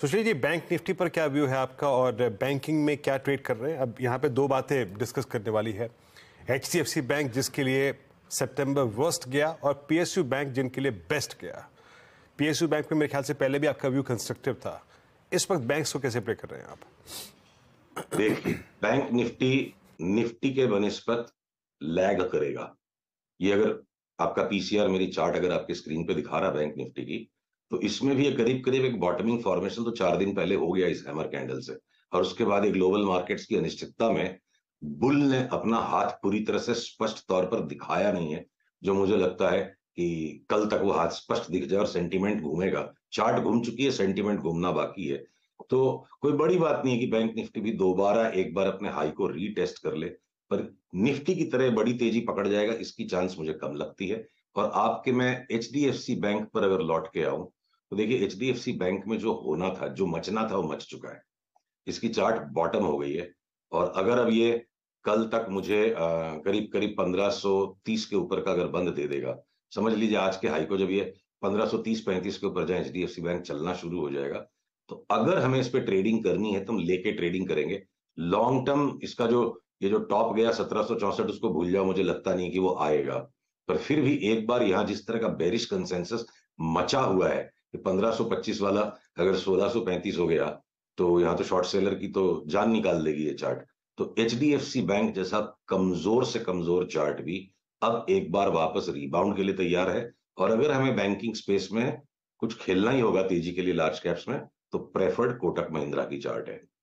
सुशील जी bank Nifty पर क्या view है आपका और बैंकिंग में क्या ट्रेड कर रहे हैं अब यहाँ पे दो बातें डिस्कस करने वाली है एच बैंक जिसके लिए सितंबर वर्स्ट गया और पीएसयू बैंक जिनके लिए बेस्ट गया पीएसयू बैंक में मेरे ख्याल से पहले भी आपका व्यू कंस्ट्रक्टिव था इस वक्त बैंक को कैसे प्ले कर रहे हैं आप देखिए बैंक निफ्टी निफ्टी के बनस्पत लैग करेगा ये अगर आपका पीसीआर मेरी चार्ट अगर आपके स्क्रीन पे दिखा रहा बैंक निफ्टी की तो इसमें भी एक करीब करीब एक बॉटमिंग फॉर्मेशन तो चार दिन पहले हो गया इस हैमर कैंडल से और उसके बाद एक ग्लोबल मार्केट्स की अनिश्चितता में बुल ने अपना हाथ पूरी तरह से स्पष्ट तौर पर दिखाया नहीं है जो मुझे लगता है कि कल तक वो हाथ स्पष्ट दिख जाए और सेंटिमेंट घूमेगा चार्ट घूम चुकी है सेंटिमेंट घूमना बाकी है तो कोई बड़ी बात नहीं है कि बैंक निफ्टी भी दोबारा एक बार अपने हाई को रीटेस्ट कर ले पर निफ्टी की तरह बड़ी तेजी पकड़ जाएगा इसकी चांस मुझे कम लगती है और आपके मैं एच बैंक पर अगर लौट के आऊं तो देखिए एच बैंक में जो होना था जो मचना था वो मच चुका है इसकी चार्ट बॉटम हो गई है और अगर अब ये कल तक मुझे आ, करीब करीब 1530 के ऊपर का अगर बंद दे देगा समझ लीजिए आज के हाई को जब ये 1530 35 के ऊपर जाए एच बैंक चलना शुरू हो जाएगा तो अगर हमें इस पर ट्रेडिंग करनी है तो हम लेके ट्रेडिंग करेंगे लॉन्ग टर्म इसका जो ये जो टॉप गया सत्रह उसको भूल जाओ मुझे लगता नहीं कि वो आएगा पर फिर भी एक बार यहाँ जिस तरह का बेरिश कंसेंसस मचा हुआ है 1525 वाला अगर 1635 हो गया तो यहाँ तो शॉर्ट सेलर की तो जान निकाल देगी ये चार्ट तो एच बैंक जैसा कमजोर से कमजोर चार्ट भी अब एक बार वापस रीबाउंड के लिए तैयार है और अगर हमें बैंकिंग स्पेस में कुछ खेलना ही होगा तेजी के लिए लार्ज कैप्स में तो प्रेफर्ड कोटक महिंद्रा की चार्ट है